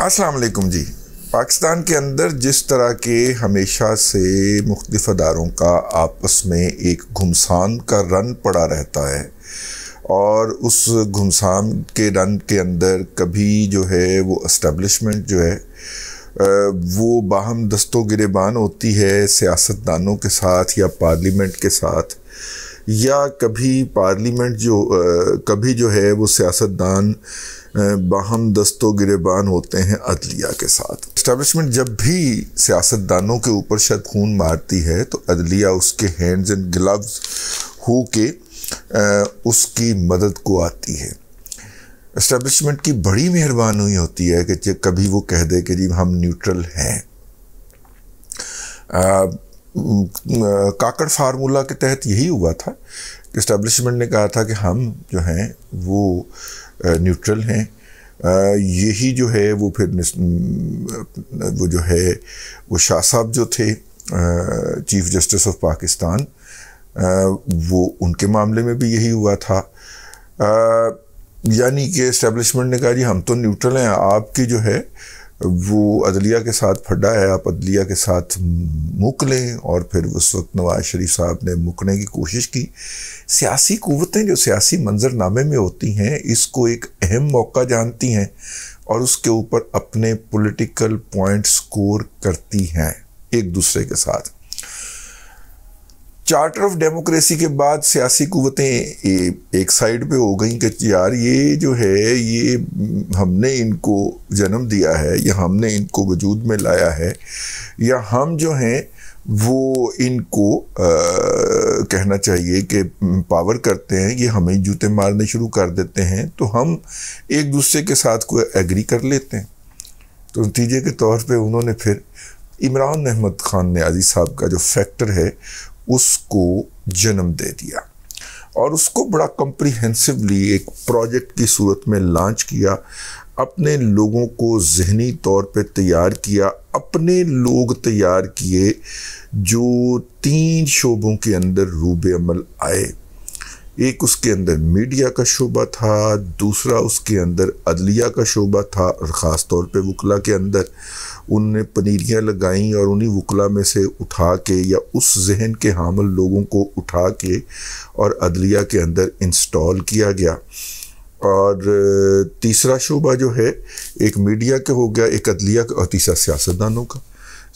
अस्सलाम वालेकुम जी पाकिस्तान के अंदर जिस तरह के हमेशा से मुख्तफ अदारों का आपस में एक घुमसान का रन पड़ा रहता है और उस घुमसान के रन के अंदर कभी जो है वो इस्टबलिशमेंट जो है वो बाहम दस्तो गिरेबान होती है सियासतदानों के साथ या पार्लियामेंट के साथ या कभी पार्लियामेंट जो कभी जो है वो सियासतदान बाहम दस्तो गिरेबान होते हैं अदलिया के साथ इस्टबलिशमेंट जब भी सियासतदानों के ऊपर शत खून मारती है तो अदलिया उसके हैंड्स एंड ग्लव्स हो के उसकी मदद को आती है इस्टबलिशमेंट की बड़ी मेहरबान हुई होती है कि कभी वो कह दे कि जी हम न्यूट्रल हैं काकड़ फार्मूला के तहत यही हुआ था कि इस्टेब्लिशमेंट ने कहा था कि हम जो हैं वो न्यूट्रल हैं यही जो है वो फिर वो जो है वो शाह साहब जो थे चीफ जस्टिस ऑफ पाकिस्तान वो उनके मामले में भी यही हुआ था यानी कि इस्टेब्लिशमेंट ने कहा जी हम तो न्यूट्रल हैं आपकी जो है वो अदलिया के साथ फटा है आप अदलिया के साथ मुक लें और फिर उस वक्त नवाज शरीफ साहब ने मुकने की कोशिश की सियासी क़वतें जो सियासी मंजरनामे में होती हैं इसको एक अहम मौका जानती हैं और उसके ऊपर अपने पॉलिटिकल पॉइंट स्कोर करती हैं एक दूसरे के साथ चार्टर ऑफ डेमोक्रेसी के बाद सियासी कुतें एक साइड पे हो गई कि यार ये जो है ये हमने इनको जन्म दिया है या हमने इनको वजूद में लाया है या हम जो हैं वो इनको आ, कहना चाहिए कि पावर करते हैं ये हमें जूते मारने शुरू कर देते हैं तो हम एक दूसरे के साथ को एग्री कर लेते हैं तो नतीजे के तौर पे उन्होंने फिर इमरान अहमद ख़ान न्याजी साहब का जो फैक्टर है उसको जन्म दे दिया और उसको बड़ा कम्प्रिहेंसिवली एक प्रोजेक्ट की सूरत में लॉन्च किया अपने लोगों को जहनी तौर पे तैयार किया अपने लोग तैयार किए जो तीन शोबों के अंदर रूब अमल आए एक उसके अंदर मीडिया का शोबा था दूसरा उसके अंदर अदलिया का शोबा था और ख़ास तौर पे वकला के अंदर उनने पनीरियाँ लगाई और उन्हीं वकला में से उठा के या उस जहन के हामल लोगों को उठा के और अदलिया के अंदर इंस्टॉल किया गया और तीसरा शोबा जो है एक मीडिया का हो गया एक अदलिया का और तीसरा सियासतदानों का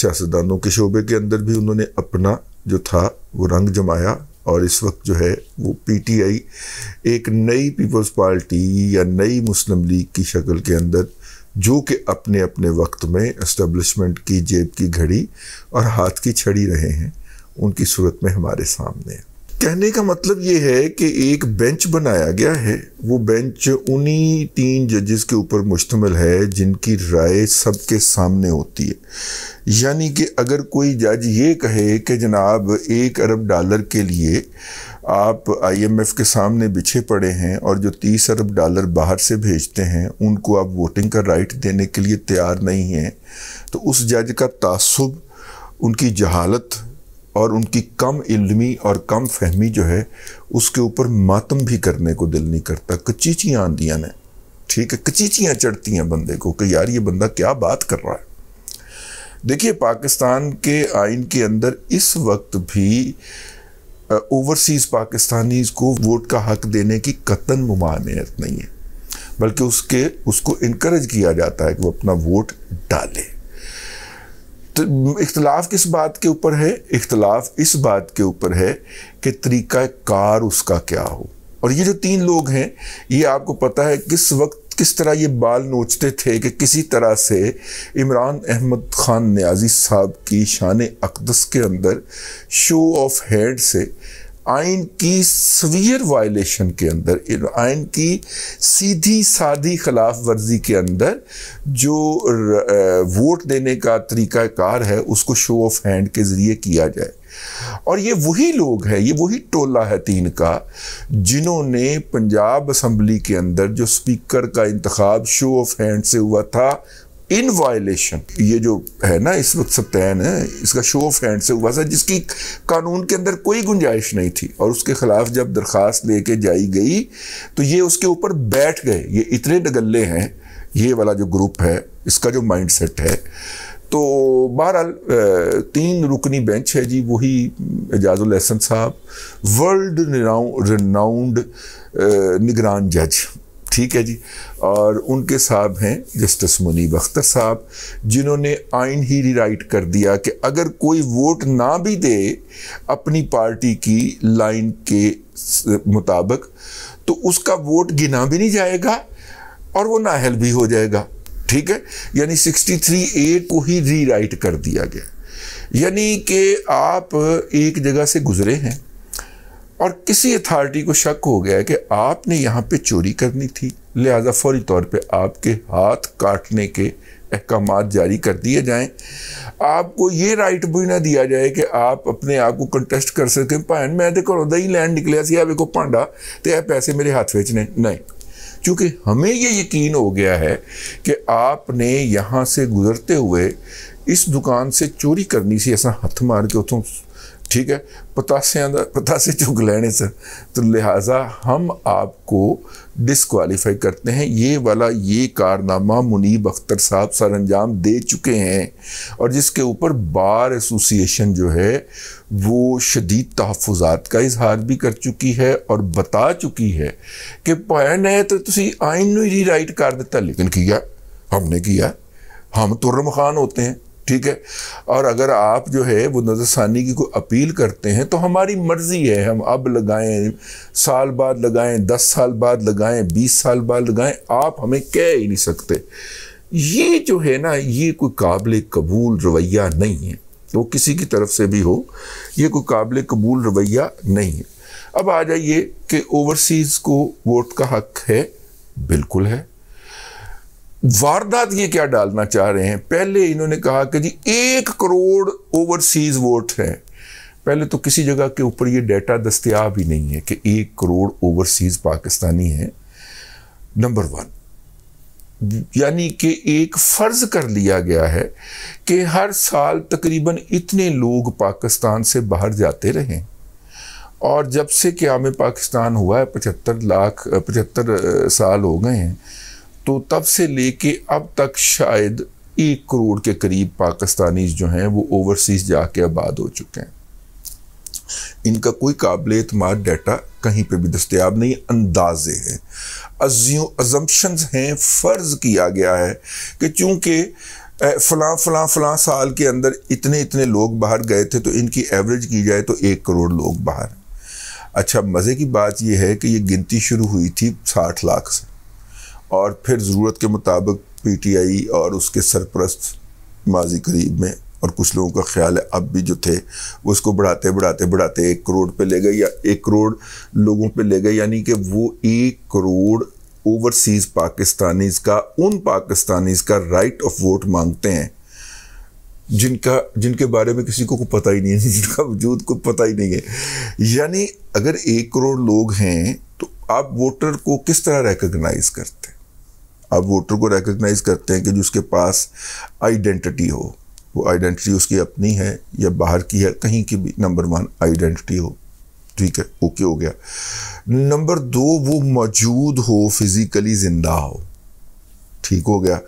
सियासतदानों के शोबे के अंदर भी उन्होंने अपना जो था वो रंग जमाया और इस वक्त जो है वो पीटीआई एक नई पीपल्स पार्टी या नई मुस्लिम लीग की शक्ल के अंदर जो कि अपने अपने वक्त में इस्टबलिशमेंट की जेब की घड़ी और हाथ की छड़ी रहे हैं उनकी सूरत में हमारे सामने है कहने का मतलब ये है कि एक बेंच बनाया गया है वो बेंच उन्हीं तीन जजेस के ऊपर मुश्तमल है जिनकी राय सबके सामने होती है यानी कि अगर कोई जज ये कहे कि जनाब एक अरब डॉलर के लिए आप आईएमएफ के सामने बिछे पड़े हैं और जो तीस अरब डॉलर बाहर से भेजते हैं उनको आप वोटिंग का राइट देने के लिए तैयार नहीं हैं तो उस जज का तसब उनकी जहालत और उनकी कम इल्मी और कम फहमी जो है उसके ऊपर मातम भी करने को दिल नहीं करता कचीचियाँ आंदियाँ ने ठीक है कचीचियाँ चढ़ती हैं बंदे को कि यार ये बंदा क्या बात कर रहा है देखिए पाकिस्तान के आइन के अंदर इस वक्त भी ओवरसीज़ पाकिस्तानीज़ को वोट का हक देने की कतन ममानियत नहीं है बल्कि उसके उसको इनक्रेज किया जाता है कि वो अपना वोट डाले इख्तलाफ किस बात के ऊपर है इख्तलाफ इस बात के ऊपर है कि तरीका कार उसका क्या हो और ये जो तीन लोग हैं ये आपको पता है किस वक्त किस तरह ये बाल नोचते थे कि किसी तरह से इमरान अहमद खान न्याजी साहब की शान अकदस के अंदर शो ऑफ हैंड से आइन की सवियर वायलेशन के अंदर आइन की सीधी सादी खिलाफ वर्जी के अंदर जो वोट देने का कार है उसको शो ऑफ हैंड के ज़रिए किया जाए और ये वही लोग हैं ये वही टोला है तीन का जिन्होंने पंजाब असम्बली के अंदर जो स्पीकर का इंतखब शो ऑफ हैंड से हुआ था इन वायलेशन ये जो है ना इस वक्त सत्यान है इसका शो ऑफ हैंड से हुआ था जिसकी कानून के अंदर कोई गुंजाइश नहीं थी और उसके खिलाफ जब दरख्वास्त लेके जाई गई तो ये उसके ऊपर बैठ गए ये इतने डगल्ले हैं ये वाला जो ग्रुप है इसका जो माइंड सेट है तो बहरहाल तीन रुकनी बेंच है जी वही एजाजुल एहसन साहब वर्ल्ड रिनाउंड निगरान जज ठीक है जी और उनके साहब हैं जस्टिस मुनीब अख्तर साहब जिन्होंने आइन ही रिराइट कर दिया कि अगर कोई वोट ना भी दे अपनी पार्टी की लाइन के मुताबिक तो उसका वोट गिना भी नहीं जाएगा और वो नाहल भी हो जाएगा ठीक है यानी 63 ए को ही रीराइट कर दिया गया यानी कि आप एक जगह से गुजरे हैं और किसी अथॉरिटी को शक हो गया कि आपने यहाँ पे चोरी करनी थी लिहाजा फौरी तौर पे आपके हाथ काटने के अहकाम जारी कर दिए जाएं आपको ये राइट भी ना दिया जाए कि आप अपने आप को कंटेस्ट कर सकते हो मैं तो घरों ही लैंड निकलिया सी वे भांडा तो यह पैसे मेरे हाथ में ने नहीं क्योंकि हमें ये यकीन हो गया है कि आपने यहाँ से गुजरते हुए इस दुकान से चोरी करनी सी ऐसा हथ मार के उतों ठीक है अंदर पतासे चुग लेने सर तो लिहाजा हम आपको डिसक्वालीफाई करते हैं ये वाला ये कारनामा मुनीब अख्तर साहब सर अंजाम दे चुके हैं और जिसके ऊपर बार एसोसिएशन जो है वो शदीद तहफात का इजहार भी कर चुकी है और बता चुकी है कि पैन है तो तुम आइन में ही राइट कर दिता लेकिन किया हमने किया हम तुर्रम खान होते हैं ठीक है और अगर आप जो है वो नज़रसानी की कोई अपील करते हैं तो हमारी मर्ज़ी है हम अब लगाएं साल बाद लगाएं दस साल बाद लगाएं बीस साल बाद लगाएं आप हमें कह ही नहीं सकते ये जो है ना ये कोई काबिल कबूल रवैया नहीं है वो किसी की तरफ से भी हो ये कोई काबिल कबूल रवैया नहीं है अब आ जाइए कि ओवरसीज़ को वोट का हक है बिल्कुल है वारदात ये क्या डालना चाह रहे हैं पहले इन्होंने कहा कि जी एक करोड़ ओवरसीज वोट हैं पहले तो किसी जगह के ऊपर ये डेटा दस्तियाब ही नहीं है कि एक करोड़ ओवरसीज पाकिस्तानी हैं नंबर वन यानी कि एक फ़र्ज़ कर लिया गया है कि हर साल तकरीबन इतने लोग पाकिस्तान से बाहर जाते रहे और जब से क्याम पाकिस्तान हुआ है पचहत्तर लाख पचहत्तर साल हो गए हैं तो तब से लेके अब तक शायद एक करोड़ के करीब पाकिस्तानी जो हैं वो ओवरसीज जाके आबाद हो चुके हैं इनका कोई काबिल अतम डाटा कहीं पे भी दस्तियाब नहीं अंदाजे हैं अजम्पन हैं फ़र्ज़ किया गया है कि चूंकि फलां फलां फलां साल के अंदर इतने इतने लोग बाहर गए थे तो इनकी एवरेज की जाए तो एक करोड़ लोग बाहर अच्छा मज़े की बात यह है कि ये गिनती शुरू हुई थी साठ लाख से और फिर ज़रूरत के मुताबिक पीटीआई और उसके सरप्रस्त माजी करीब में और कुछ लोगों का ख्याल है अब भी जो थे उसको बढ़ाते बढ़ाते बढ़ाते एक करोड़ पे ले गए या एक करोड़ लोगों पे ले गए यानी कि वो एक करोड़ ओवरसीज़ पाकिस्तानीज़ का उन पाकिस्तानीज़ का राइट ऑफ वोट मांगते हैं जिनका जिनके बारे में किसी को कोई पता ही नहीं है जिनका वजूद को पता ही नहीं है यानी अगर एक करोड़ लोग हैं तो आप वोटर को किस तरह रिकगनाइज करते आप वोटर को रिकग्नाइज़ करते हैं कि जिसके पास आइडेंटिटी हो वो आइडेंटिटी उसकी अपनी है या बाहर की है कहीं की भी नंबर वन आइडेंटिटी हो ठीक है ओके हो गया नंबर दो वो मौजूद हो फिज़िकली ज़िंदा हो ठीक हो गया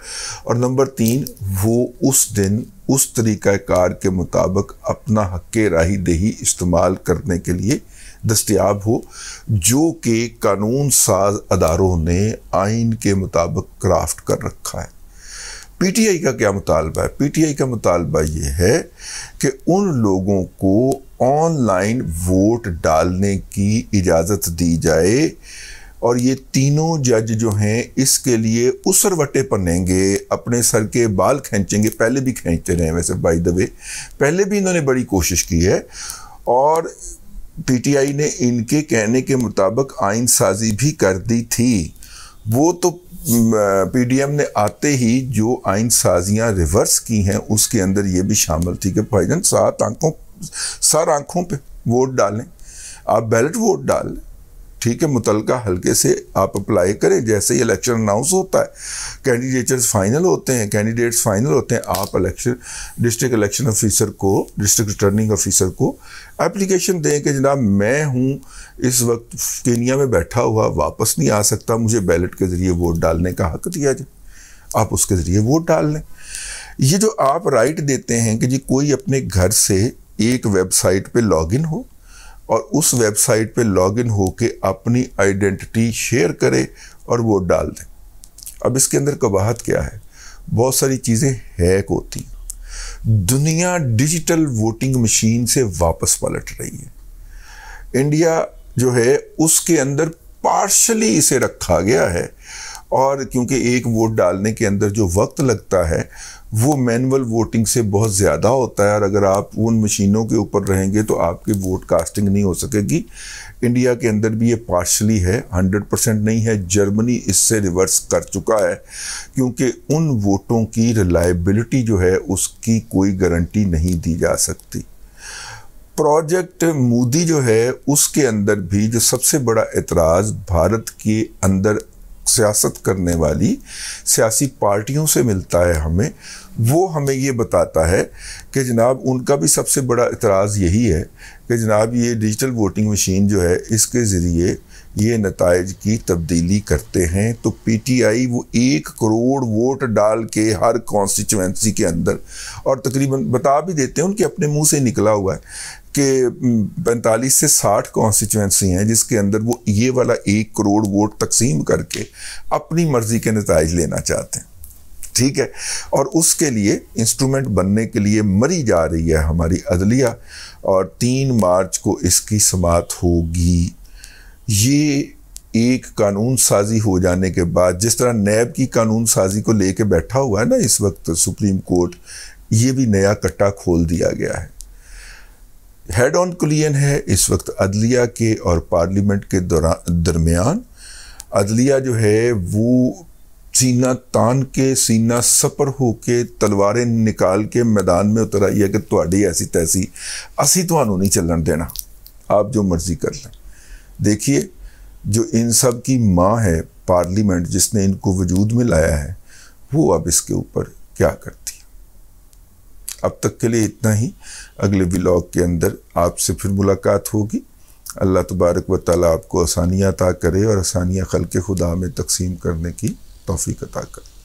और नंबर तीन वो उस दिन उस तरीक़ाकार के मुताबिक अपना हक राही दही इस्तेमाल करने के लिए दस्तियाब हो जो कि कानून साज अदारों ने आइन के मुताबिक क्राफ्ट कर रखा है पीटीआई का क्या मुतालबा है पीटीआई का मुतालबा ये है कि उन लोगों को ऑनलाइन वोट डालने की इजाज़त दी जाए और ये तीनों जज जो हैं इसके लिए उसर वटे पनेंगे अपने सर के बाल खींचेंगे पहले भी खींचते रहे वैसे बाई द वे पहले भी इन्होंने बड़ी कोशिश की है और पीटीआई ने इनके कहने के मुताबिक आइन साजी भी कर दी थी वो तो पीडीएम ने आते ही जो आइन साजियां रिवर्स की हैं उसके अंदर ये भी शामिल थी कि भाईजान सात आंखों सर आंखों पे वोट डालें आप बैलेट वोट डाल ठीक है मुतलका हल्के से आप अप्लाई करें जैसे ही इलेक्शन अनाउंस होता है कैंडिडेटर्स फाइनल होते हैं कैंडिडेट्स फाइनल होते हैं आप इलेक्शन डिस्ट्रिक्ट इलेक्शन ऑफिसर को डिस्ट्रिक्ट रिटर्निंग ऑफिसर को एप्लीकेशन दें कि जनाब मैं हूँ इस वक्त केनिया में बैठा हुआ वापस नहीं आ सकता मुझे बैलेट के ज़रिए वोट डालने का हक दिया जाए आप उसके ज़रिए वोट डाल लें ये जो आप राइट देते हैं कि जी कोई अपने घर से एक वेबसाइट पे लॉगिन हो और उस वेबसाइट पे लॉगिन होके अपनी आइडेंटिटी शेयर करें और वोट डाल दें अब इसके अंदर कबाहत क्या है बहुत सारी चीज़ें हैक होती दुनिया डिजिटल वोटिंग मशीन से वापस पलट रही है इंडिया जो है उसके अंदर पार्शली इसे रखा गया है और क्योंकि एक वोट डालने के अंदर जो वक्त लगता है वो मैनुअल वोटिंग से बहुत ज़्यादा होता है और अगर आप उन मशीनों के ऊपर रहेंगे तो आपकी वोट कास्टिंग नहीं हो सकेगी इंडिया के अंदर भी ये पार्शली है 100 परसेंट नहीं है जर्मनी इससे रिवर्स कर चुका है क्योंकि उन वोटों की रिलायबिलिटी जो है उसकी कोई गारंटी नहीं दी जा सकती प्रोजेक्ट मोदी जो है उसके अंदर भी जो सबसे बड़ा एतराज़ भारत के अंदर सियासत करने वाली सियासी पार्टियों से मिलता है हमें वो हमें ये बताता है कि जनाब उनका भी सबसे बड़ा इतराज़ यही है कि जनाब ये डिजिटल वोटिंग मशीन जो है इसके ज़रिए ये नतज की तब्दीली करते हैं तो पी टी आई वो एक करोड़ वोट डाल के हर कॉन्स्टिट्यूंसी के अंदर और तकरीबन बता भी देते हैं उनके अपने मुंह से निकला हुआ है कि पैंतालीस से साठ कॉन्स्टिट्यूंसी हैं जिसके अंदर वो ये वाला एक करोड़ वोट तकसीम करके अपनी मर्ज़ी के नतज लेना चाहते हैं ठीक है और उसके लिए इंस्ट्रूमेंट बनने के लिए मरी जा रही है हमारी अदलिया और तीन मार्च को इसकी समाप्त होगी ये एक कानून साजी हो जाने के बाद जिस तरह नैब की कानून साजी को लेके बैठा हुआ है ना इस वक्त सुप्रीम कोर्ट ये भी नया कट्टा खोल दिया गया है हेड ऑन कुलियन है इस वक्त अदलिया के और पार्लियामेंट के दौरान दरमियान अदलिया जो है वो सीना तान के सीना सपर होके तलवारें निकाल के मैदान में उतर आई है कि थोड़ी ऐसी तैसी असी तो नहीं चलन देना आप जो मर्जी कर लें देखिए जो इन सब की माँ है पार्लियामेंट जिसने इनको वजूद में लाया है वो अब इसके ऊपर क्या करती है अब तक के लिए इतना ही अगले ब्लॉग के अंदर आपसे फिर मुलाकात होगी अल्लाह तबारक व ताली आपको आसानियाँ अता करे और आसानियाँ खल के खुदा में तकसीम करने की तोफ़ी अता करें